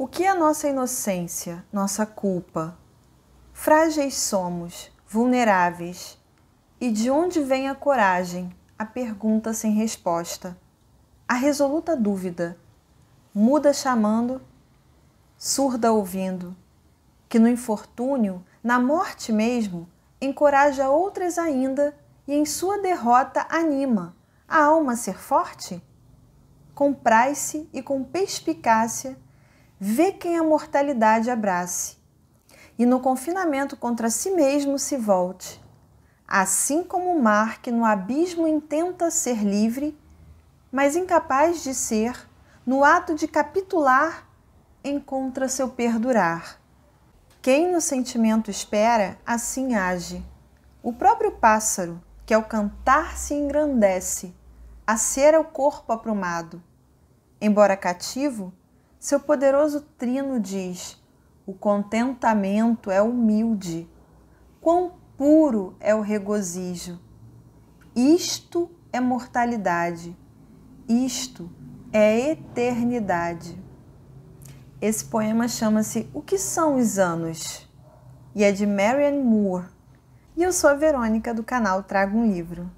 O que é nossa inocência, nossa culpa? Frágeis somos, vulneráveis. E de onde vem a coragem? A pergunta sem resposta. A resoluta dúvida. Muda chamando, surda ouvindo. Que no infortúnio, na morte mesmo, encoraja outras ainda e em sua derrota anima a alma a ser forte? Comprai-se e com perspicácia vê quem a mortalidade abrace, e no confinamento contra si mesmo se volte. Assim como o mar que no abismo intenta ser livre, mas incapaz de ser, no ato de capitular, encontra seu perdurar. Quem no sentimento espera, assim age. O próprio pássaro, que ao cantar se engrandece, a ser o corpo aprumado. Embora cativo, seu poderoso trino diz: o contentamento é humilde, quão puro é o regozijo. Isto é mortalidade, isto é eternidade. Esse poema chama-se O que são os anos? e é de Marianne Moore. E eu sou a Verônica do canal Trago um Livro.